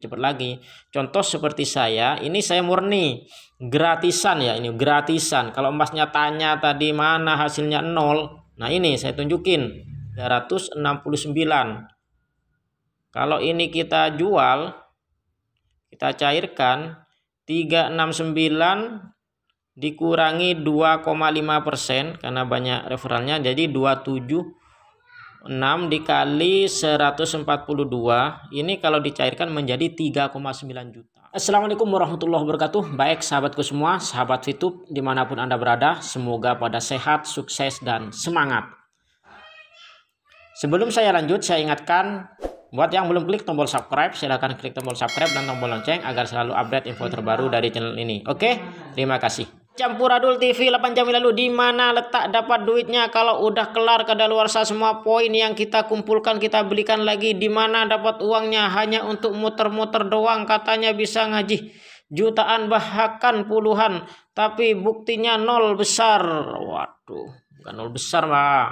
cepat lagi. Contoh seperti saya, ini saya murni gratisan ya, ini gratisan. Kalau emasnya tanya tadi mana hasilnya nol, nah ini saya tunjukin 369. Kalau ini kita jual, kita cairkan 369 dikurangi 2,5 persen karena banyak referalnya jadi 27 6 dikali 142 ini kalau dicairkan menjadi 3,9 juta. Assalamualaikum warahmatullahi wabarakatuh. Baik sahabatku semua, sahabat Fitup dimanapun Anda berada, semoga pada sehat, sukses, dan semangat. Sebelum saya lanjut, saya ingatkan buat yang belum klik tombol subscribe, silahkan klik tombol subscribe dan tombol lonceng agar selalu update info terbaru dari channel ini. Oke, terima kasih campur adul TV 8 jam lalu di mana letak dapat duitnya kalau udah kelar ke luar semua poin yang kita kumpulkan kita belikan lagi di mana dapat uangnya hanya untuk muter-muter doang katanya bisa ngaji jutaan bahkan puluhan tapi buktinya nol besar waduh bukan nol besar bang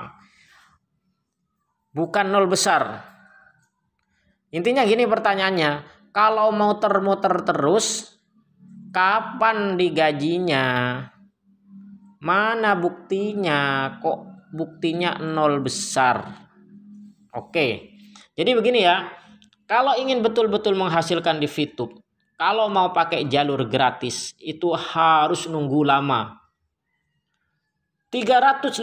bukan nol besar intinya gini pertanyaannya kalau mau muter-muter terus kapan digajinya mana buktinya kok buktinya nol besar oke jadi begini ya kalau ingin betul-betul menghasilkan di fitup kalau mau pakai jalur gratis itu harus nunggu lama 353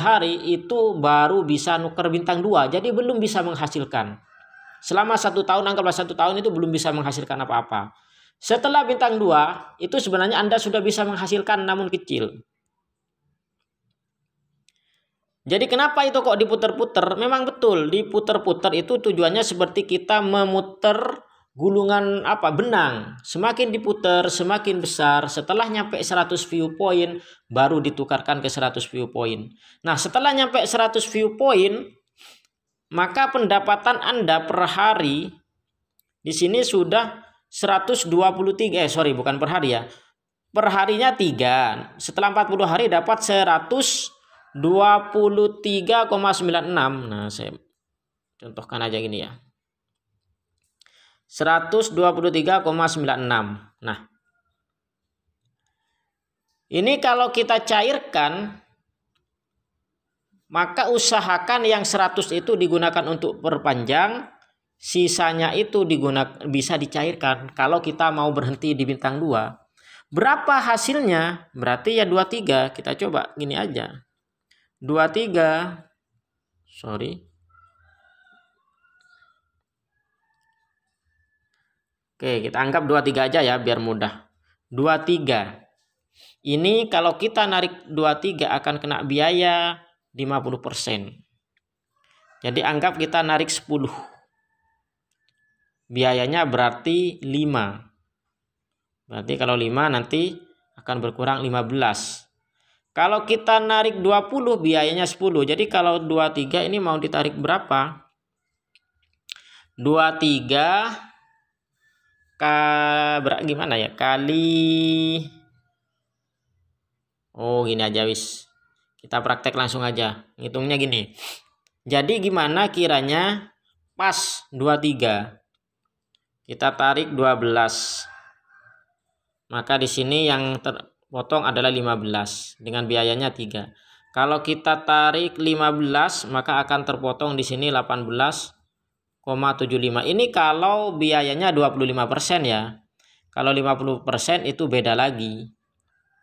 hari itu baru bisa nuker bintang 2 jadi belum bisa menghasilkan selama satu tahun anggaplah satu tahun itu belum bisa menghasilkan apa-apa setelah bintang 2, itu sebenarnya Anda sudah bisa menghasilkan namun kecil. Jadi kenapa itu kok diputer-puter? Memang betul, diputer-puter itu tujuannya seperti kita memutar gulungan apa benang. Semakin diputer, semakin besar. Setelah nyampe 100 viewpoint, baru ditukarkan ke 100 viewpoint. Nah, setelah nyampe 100 viewpoint, maka pendapatan Anda per hari di sini sudah 123 eh sorry bukan per hari ya per harinya 3 setelah 40 hari dapat 123,96 nah saya contohkan aja gini ya 123,96 nah ini kalau kita cairkan maka usahakan yang 100 itu digunakan untuk perpanjang sisanya itu digunakan bisa dicairkan kalau kita mau berhenti di bintang 2. Berapa hasilnya? Berarti ya 23. Kita coba gini aja. 23 sorry. Oke, kita anggap 23 aja ya biar mudah. 23. Ini kalau kita narik 23 akan kena biaya 50%. Jadi anggap kita narik 10 biayanya berarti 5. Berarti kalau 5 nanti akan berkurang 15. Kalau kita narik 20 biayanya 10. Jadi kalau 23 ini mau ditarik berapa? 23 ka ber, gimana ya? Kali Oh, gini aja wis. Kita praktek langsung aja. Ngitungnya gini. Jadi gimana kiranya pas 23? Kita tarik 12. Maka di sini yang terpotong adalah 15 dengan biayanya 3. Kalau kita tarik 15 maka akan terpotong di sini 18,75. Ini kalau biayanya 25% ya. Kalau 50% itu beda lagi.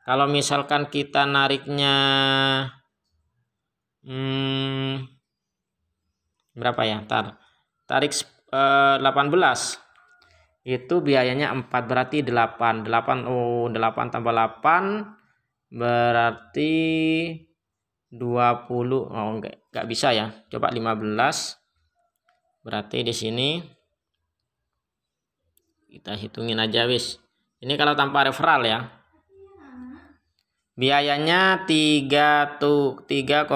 Kalau misalkan kita nariknya hmm, berapa ya? Tar, tarik eh, 18 itu biayanya 4 berarti 8 8 oh 8 tambah 8 berarti 20 oh enggak enggak bisa ya coba 15 berarti di sini kita hitungin aja wis ini kalau tanpa referral ya biayanya 3 3,75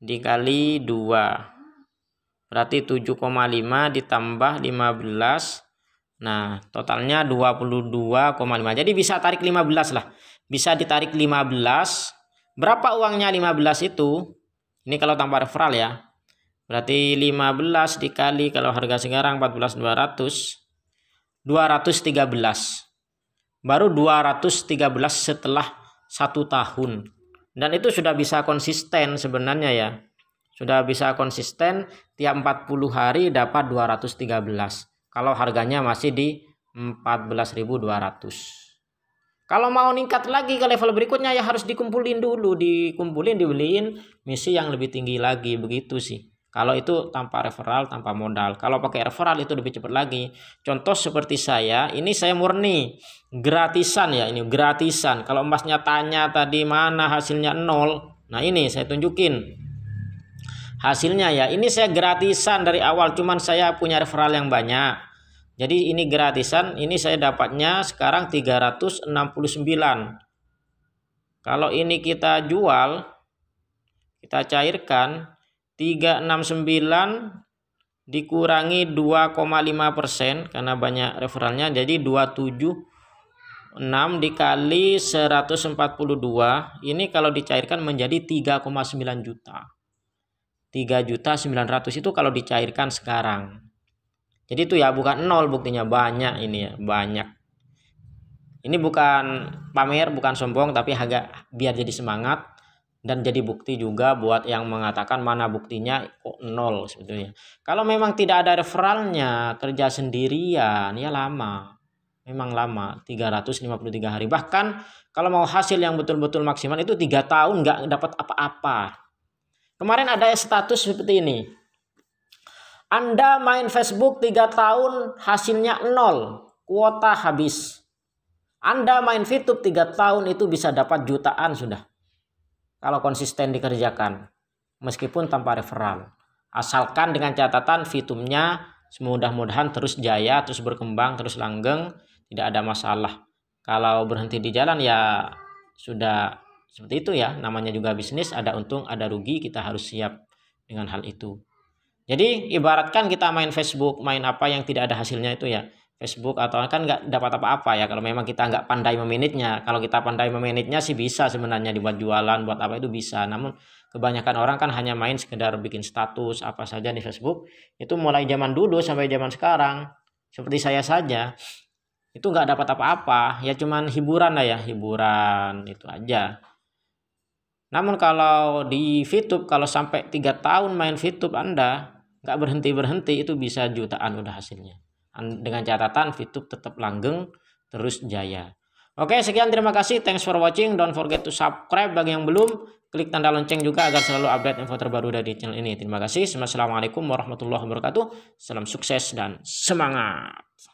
dikali 2 Berarti 7,5 ditambah 15. Nah, totalnya 22,5. Jadi bisa tarik 15 lah. Bisa ditarik 15. Berapa uangnya 15 itu? Ini kalau tanpa referral ya. Berarti 15 dikali kalau harga sekarang 14.200. 213. Baru 213 setelah satu tahun. Dan itu sudah bisa konsisten sebenarnya ya. Sudah bisa konsisten tiap 40 hari dapat 213. Kalau harganya masih di 14.200. Kalau mau ningkat lagi ke level berikutnya ya harus dikumpulin dulu, dikumpulin, dibeliin misi yang lebih tinggi lagi begitu sih. Kalau itu tanpa referral, tanpa modal. Kalau pakai referral itu lebih cepat lagi. Contoh seperti saya, ini saya murni gratisan ya, ini gratisan. Kalau emasnya tanya tadi mana hasilnya nol, nah ini saya tunjukin hasilnya ya ini saya gratisan dari awal cuman saya punya referral yang banyak jadi ini gratisan ini saya dapatnya sekarang 369 kalau ini kita jual kita cairkan 369 dikurangi 2,5 persen karena banyak referralnya jadi 276 dikali 142 ini kalau dicairkan menjadi 3,9 juta juta 3.900 itu kalau dicairkan sekarang. Jadi itu ya bukan nol buktinya banyak ini ya, banyak. Ini bukan pamer, bukan sombong tapi agak biar jadi semangat dan jadi bukti juga buat yang mengatakan mana buktinya kok nol sebetulnya. Kalau memang tidak ada referralnya, kerja sendirian ya lama. Memang lama, 353 hari. Bahkan kalau mau hasil yang betul-betul maksimal itu tiga tahun nggak dapat apa-apa. Kemarin ada status seperti ini. Anda main Facebook 3 tahun hasilnya nol, kuota habis. Anda main YouTube 3 tahun itu bisa dapat jutaan sudah. Kalau konsisten dikerjakan. Meskipun tanpa referral. Asalkan dengan catatan fitumnya semudah mudahan terus jaya, terus berkembang, terus langgeng. Tidak ada masalah. Kalau berhenti di jalan ya sudah seperti itu ya, namanya juga bisnis, ada untung, ada rugi, kita harus siap dengan hal itu. Jadi ibaratkan kita main Facebook, main apa yang tidak ada hasilnya itu ya. Facebook atau kan nggak dapat apa-apa ya kalau memang kita nggak pandai memanitnya. Kalau kita pandai memanitnya sih bisa sebenarnya dibuat jualan, buat apa itu bisa. Namun kebanyakan orang kan hanya main sekedar bikin status apa saja di Facebook. Itu mulai zaman dulu sampai zaman sekarang. Seperti saya saja itu nggak dapat apa-apa ya cuman hiburan lah ya hiburan itu aja namun kalau di VTube kalau sampai 3 tahun main VTube Anda nggak berhenti-berhenti itu bisa jutaan udah hasilnya. Dengan catatan VTube tetap langgeng terus jaya. Oke, sekian terima kasih. Thanks for watching. Don't forget to subscribe bagi yang belum. Klik tanda lonceng juga agar selalu update info terbaru dari channel ini. Terima kasih. Assalamualaikum warahmatullahi wabarakatuh. Salam sukses dan semangat.